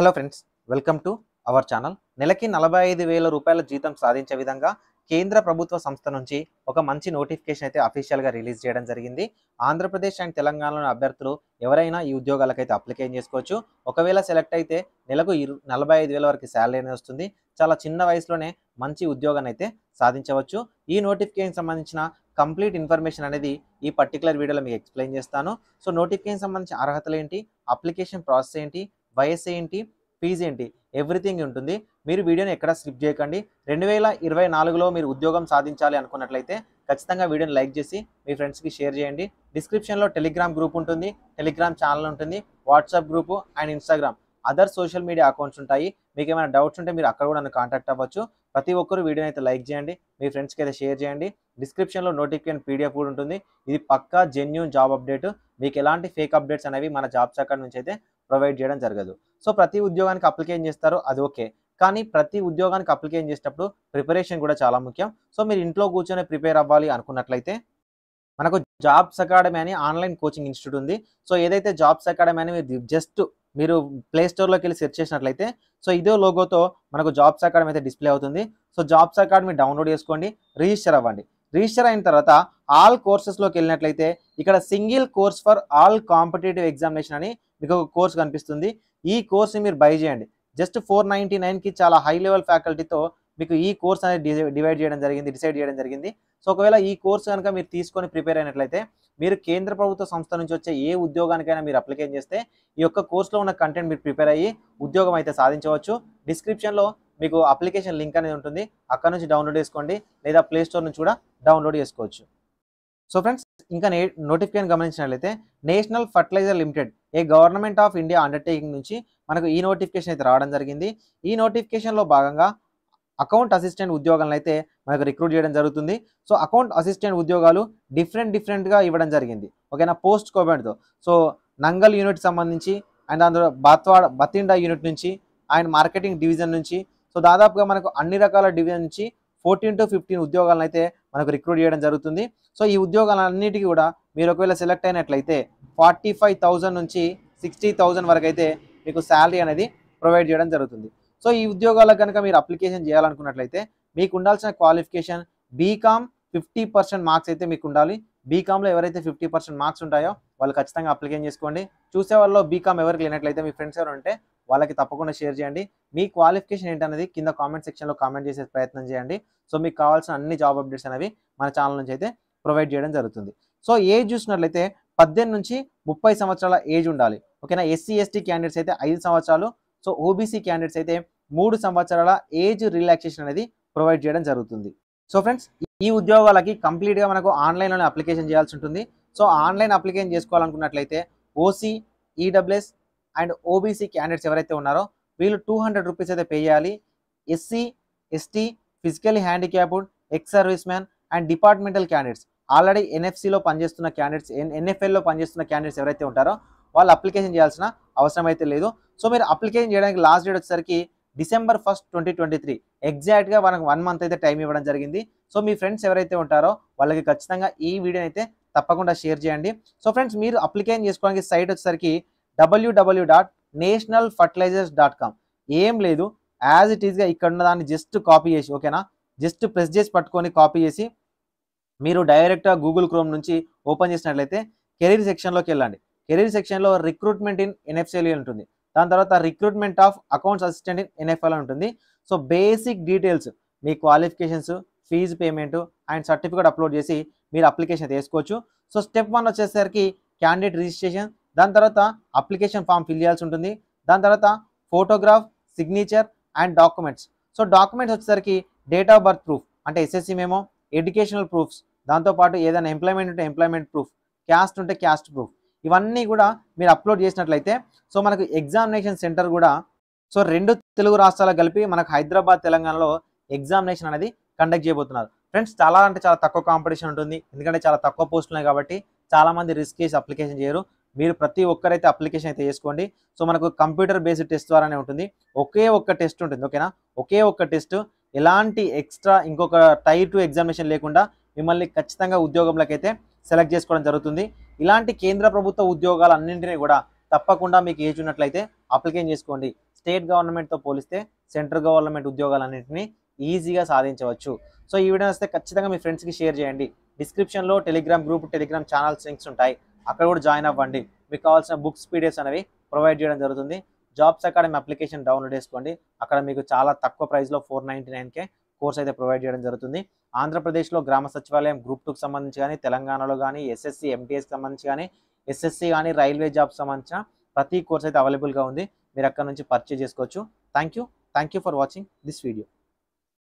hello friends welcome to our channel నెలకి నలభై ఐదు వేల రూపాయల జీతం సాధించే విధంగా కేంద్ర ప్రభుత్వ సంస్థ నుంచి ఒక మంచి నోటిఫికేషన్ అయితే అఫీషియల్గా రిలీజ్ చేయడం జరిగింది ఆంధ్రప్రదేశ్ అండ్ తెలంగాణలోని అభ్యర్థులు ఎవరైనా ఈ ఉద్యోగాలకైతే అప్లికేషన్ చేసుకోవచ్చు ఒకవేళ సెలెక్ట్ అయితే నెలకు ఇరు నలభై ఐదు వేల వరకు శాలరీ అనేది వస్తుంది చాలా చిన్న వయసులోనే మంచి ఉద్యోగాన్ని అయితే సాధించవచ్చు ఈ నోటిఫికేషన్ సంబంధించిన కంప్లీట్ ఇన్ఫర్మేషన్ అనేది ఈ పర్టికులర్ వీడియోలో మీకు ఎక్స్ప్లెయిన్ చేస్తాను సో నోటిఫికేషన్ సంబంధించిన అర్హతలు ఏంటి అప్లికేషన్ ప్రాసెస్ ఏంటి వయస్ ఏంటి ఫీజు ఏంటి ఎవ్రీథింగ్ ఉంటుంది మీరు వీడియోని ఎక్కడ స్కిప్ చేయకండి రెండు వేల ఇరవై నాలుగులో మీరు ఉద్యోగం సాధించాలి అనుకున్నట్లయితే ఖచ్చితంగా వీడియోని లైక్ చేసి మీ ఫ్రెండ్స్కి షేర్ చేయండి డిస్క్రిప్షన్లో టెలిగ్రామ్ గ్రూప్ ఉంటుంది టెలిగ్రామ్ ఛానల్ ఉంటుంది WhatsApp group and Instagram other social media accounts ఉంటాయి మీకు ఏమైనా డౌట్స్ ఉంటే మీరు అక్కడ కూడా నన్ను కాంటాక్ట్ అవ్వచ్చు ప్రతి ఒక్కరు వీడియోని అయితే లైక్ చేయండి మీ ఫ్రెండ్స్కి అయితే షేర్ చేయండి డిస్క్రిప్షన్లో నోటిఫికేషన్ పీడిఎఫ్ కూడా ఉంటుంది ఇది పక్కా జెన్యున్ జాబ్ అప్డేట్ మీకు ఎలాంటి ఫేక్ అప్డేట్స్ అనేవి మన జాబ్ శాఖ నుంచి అయితే ప్రొవైడ్ చేయడం జరగదు సో ప్రతి ఉద్యోగానికి అప్లికేషన్ చేస్తారు అది ఓకే కానీ ప్రతి ఉద్యోగానికి అప్లికేషన్ చేసేటప్పుడు ప్రిపరేషన్ కూడా చాలా ముఖ్యం సో మీరు ఇంట్లో కూర్చొని ప్రిపేర్ అవ్వాలి అనుకున్నట్లయితే మనకు జాబ్స్ అకాడమీ అని ఆన్లైన్ కోచింగ్ ఇన్స్టిట్యూట్ ఉంది సో ఏదైతే జాబ్స్ అకాడమీ అని మీరు జస్ట్ మీరు ప్లే స్టోర్లోకి వెళ్ళి సెర్చ్ చేసినట్లయితే సో ఇదే లోగోతో మనకు జాబ్స్ అకాడమీ అయితే డిస్ప్లే అవుతుంది సో జాబ్స్ అకాడమీ డౌన్లోడ్ చేసుకోండి రిజిస్టర్ అవ్వండి రిజిస్టర్ అయిన తర్వాత ఆల్ కోర్సెస్లోకి వెళ్ళినట్లయితే ఇక్కడ single course for all competitive examination అని మీకు ఒక కోర్స్ కనిపిస్తుంది ఈ కోర్స్ని మీరు బై చేయండి జస్ట్ ఫోర్ నైంటీ నైన్కి చాలా హై లెవెల్ ఫ్యాకల్టీతో మీకు ఈ కోర్స్ అనేది డివైడ్ చేయడం జరిగింది డిసైడ్ చేయడం జరిగింది సో ఒకవేళ ఈ కోర్స్ కనుక మీరు తీసుకొని ప్రిపేర్ అయినట్లయితే మీరు కేంద్ర ప్రభుత్వ సంస్థ నుంచి వచ్చే ఏ ఉద్యోగానికైనా మీరు అప్లికేషన్ చేస్తే ఈ యొక్క కోర్సులో ఉన్న కంటెంట్ మీరు ప్రిపేర్ అయ్యి ఉద్యోగం అయితే సాధించవచ్చు డిస్క్రిప్షన్లో మీకు అప్లికేషన్ లింక్ అనేది ఉంటుంది అక్కడ నుంచి డౌన్లోడ్ చేసుకోండి లేదా ప్లే స్టోర్ నుంచి కూడా డౌన్లోడ్ చేసుకోవచ్చు సో ఫ్రెండ్స్ ఇంకా నే నోటిఫికేషన్ గమనించినట్లయితే National Fertilizer Limited a government of India undertaking నుంచి మనకు ఈ నోటిఫికేషన్ అయితే రావడం జరిగింది ఈ నోటిఫికేషన్లో భాగంగా అకౌంట్ అసిస్టెంట్ ఉద్యోగాలను అయితే మనకు రిక్రూట్ చేయడం జరుగుతుంది సో అకౌంట్ అసిస్టెంట్ ఉద్యోగాలు డిఫరెంట్ డిఫరెంట్గా ఇవ్వడం జరిగింది ఓకేనా పోస్ట్ కోవిడ్తో సో నంగల్ యూనిట్ సంబంధించి అండ్ అందులో బాత్వాడ బతిండా యూనిట్ నుంచి అండ్ మార్కెటింగ్ డివిజన్ నుంచి సో దాదాపుగా మనకు అన్ని రకాల డివిజన్ నుంచి ఫోర్టీన్ టు ఫిఫ్టీన్ ఉద్యోగాలను అయితే మనకు రిక్రూట్ చేయడం జరుగుతుంది సో ఈ ఉద్యోగాలన్నిటికీ కూడా మీరు ఒకవేళ సెలెక్ట్ అయినట్లయితే ఫార్టీ ఫైవ్ థౌజండ్ నుంచి సిక్స్టీ థౌజండ్ వరకు అయితే మీకు శాలరీ అనేది ప్రొవైడ్ చేయడం జరుగుతుంది సో ఈ ఉద్యోగాలకు కనుక మీరు అప్లికేషన్ చేయాలనుకున్నట్లయితే మీకు ఉండాల్సిన qualification BCom fifty percent marks అయితే మీకు ఉండాలి బీకామ్లో ఎవరైతే ఫిఫ్టీ పర్సెంట్ మార్క్స్ ఉంటాయో వాళ్ళు ఖచ్చితంగా అప్లికేషన్ చేసుకోండి చూసే వాళ్ళలో బీకామ్ ఎవరికి లేనట్లయితే మీ ఫ్రెండ్స్ ఎవరు ఉంటే వాళ్ళకి తప్పకుండా షేర్ చేయండి మీ క్వాలిఫికేషన్ ఏంటనేది కింద కామెంట్ సెక్షన్లో కామెంట్ చేసే ప్రయత్నం చేయండి సో మీకు కావాల్సిన అన్ని జాబ్ అప్డేట్స్ అనేవి మన ఛానల్ నుంచి అయితే ప్రొవైడ్ చేయడం జరుగుతుంది సో ఏజ్ చూసినట్లయితే పద్దెనిమిది నుంచి ముప్పై సంవత్సరాల ఏజ్ ఉండాలి ఓకేనా ఎస్సీ ఎస్టీ క్యాండిడేట్స్ అయితే ఐదు సంవత్సరాలు సో ఓబీసీ క్యాండిడేట్స్ అయితే మూడు సంవత్సరాల ఏజ్ రిలాక్సేషన్ అనేది ప్రొవైడ్ చేయడం జరుగుతుంది సో ఫ్రెండ్స్ ఈ ఉద్యోగాలకి కంప్లీట్గా మనకు ఆన్లైన్లోనే అప్లికేషన్ చేయాల్సి ఉంటుంది సో ఆన్లైన్ అప్లికేషన్ చేసుకోవాలనుకున్నట్లయితే OC EWS and OBC candidates ఎవరైతే ఉన్నారో వీళ్ళు టూ హండ్రెడ్ రూపీస్ అయితే పే చేయాలి SC ST physically handicapped ex service man and departmental candidates already ఎన్ఎఫ్సిలో పనిచేస్తున్న క్యాండిడేట్స్ ఎన్ఎఫ్ఎల్లో పనిచేస్తున్న క్యాండిడేట్స్ ఎవరైతే ఉంటారో వాళ్ళు అప్లికేషన్ చేయాల్సిన అవసరం అయితే లేదు సో మీరు అప్లికేషన్ చేయడానికి లాస్ట్ డేట్ వచ్చేసరికి December first twenty twenty three ఎగ్జాక్ట్గా మనకు వన్ మంత్ అయితే టైం ఇవ్వడం జరిగింది సో మీ ఫ్రెండ్స్ ఎవరైతే ఉంటారో వాళ్ళకి ఖచ్చితంగా ఈ వీడియోని అయితే తప్పకుండా షేర్ చేయండి సో ఫ్రెండ్స్ మీరు అప్లికేషన్ చేసుకోవడానికి సైట్ వచ్చేసరికి WWW dot national fertilizers dot com ఏం లేదు యాజ్ ఇట్ ఈస్గా ఇక్కడ ఉన్న దాన్ని జస్ట్ కాపీ చేసి ఓకేనా జస్ట్ ప్రెస్ చేసి పట్టుకొని కాపీ చేసి మీరు డైరెక్ట్గా గూగుల్ క్రోమ్ నుంచి ఓపెన్ చేసినట్లయితే కెరీర్ సెక్షన్లోకి వెళ్ళండి కెరీర్ సెక్షన్లో రిక్రూట్మెంట్ ఇన్ ఎన్ఎఫ్సిఎల్ ఉంటుంది దాని తర్వాత recruitment of accounts assistant in NFL ఉంటుంది సో బేసిక్ డీటెయిల్స్ మీ qualifications fee payment and certificate upload చేసి మీరు అప్లికేషన్ తీసుకోవచ్చు సో స్టెప్ వన్ వచ్చేసరికి క్యాండిడేట్ రిజిస్ట్రేషన్ దాని తర్వాత అప్లికేషన్ ఫామ్ ఫిల్ చేయాల్సి ఉంటుంది దాని తర్వాత photograph signature and documents so documents వచ్చేసరికి డేట్ ఆఫ్ బర్త్ ప్రూఫ్ అంటే ఎస్ఎస్సీ మేమో ఎడ్యుకేషనల్ ప్రూఫ్స్ దాంతోపాటు ఏదైనా ఎంప్లాయ్మెంట్ ఉంటే ఎంప్లాయ్మెంట్ ప్రూఫ్ క్యాస్ట్ ఉంటే క్యాస్ట్ ప్రూఫ్ ఇవన్నీ కూడా మీరు అప్లోడ్ చేసినట్లయితే సో మనకు ఎగ్జామినేషన్ సెంటర్ కూడా సో రెండు తెలుగు రాష్ట్రాలు కలిపి మనకు హైదరాబాద్ తెలంగాణలో ఎగ్జామినేషన్ అనేది కండక్ట్ చేయబోతున్నారు ఫ్రెండ్స్ చాలా అంటే చాలా తక్కువ కాంపిటీషన్ ఉంటుంది ఎందుకంటే చాలా తక్కువ పోస్టులు ఉన్నాయి కాబట్టి చాలామంది రిస్క్ చేసి అప్లికేషన్ చేయరు మీరు ప్రతి ఒక్కరైతే అప్లికేషన్ అయితే చేసుకోండి సో మనకు కంప్యూటర్ బేస్డ్ టెస్ట్ ద్వారానే ఉంటుంది ఒకే ఒక్క టెస్ట్ ఉంటుంది ఓకేనా ఒకే ఒక్క టెస్ట్ ఎలాంటి ఎక్స్ట్రా ఇంకొక టైర్ టూ ఎగ్జామినేషన్ లేకుండా మిమ్మల్ని ఖచ్చితంగా అయితే సెలెక్ట్ చేసుకోవడం జరుగుతుంది ఇలాంటి కేంద్ర ప్రభుత్వ ఉద్యోగాలన్నింటినీ కూడా తప్పకుండా మీకు ఏజ్ ఉన్నట్లయితే అప్లికేషన్ చేసుకోండి స్టేట్ గవర్నమెంట్తో పోలిస్తే సెంట్రల్ గవర్నమెంట్ ఉద్యోగాలన్నింటినీ ఈజీగా సాధించవచ్చు సో ఈ వీడియో వస్తే ఖచ్చితంగా మీ ఫ్రెండ్స్కి షేర్ చేయండి డిస్క్రిప్షన్లో Telegram group Telegram channels links ఉంటాయి అక్కడ కూడా జాయిన్ అవ్వండి మీకు కావాల్సిన బుక్స్ పీడిఎస్ అనేవి ప్రొవైడ్ చేయడం జరుగుతుంది జాబ్స్ అకాడమీ అప్లికేషన్ డౌన్లోడ్ చేసుకోండి అక్కడ మీకు చాలా తక్కువ ప్రైస్లో ఫోర్ నైంటీ నైన్కే కోర్స్ అయితే ప్రొవైడ్ చేయడం జరుగుతుంది ఆంధ్రప్రదేశ్లో గ్రామ సచివాలయం గ్రూప్ టూకి సంబంధించి కానీ తెలంగాణలో కానీ ఎస్ఎస్సి ఎంటీఎస్కి సంబంధించి కానీ ఎస్ఎస్సి కానీ రైల్వే జాబ్ సంబంధించిన ప్రతి కోర్స్ అయితే అవైలబుల్గా ఉంది మీరు అక్కడ నుంచి పర్చేజ్ చేసుకోవచ్చు thank you thank you for watching this video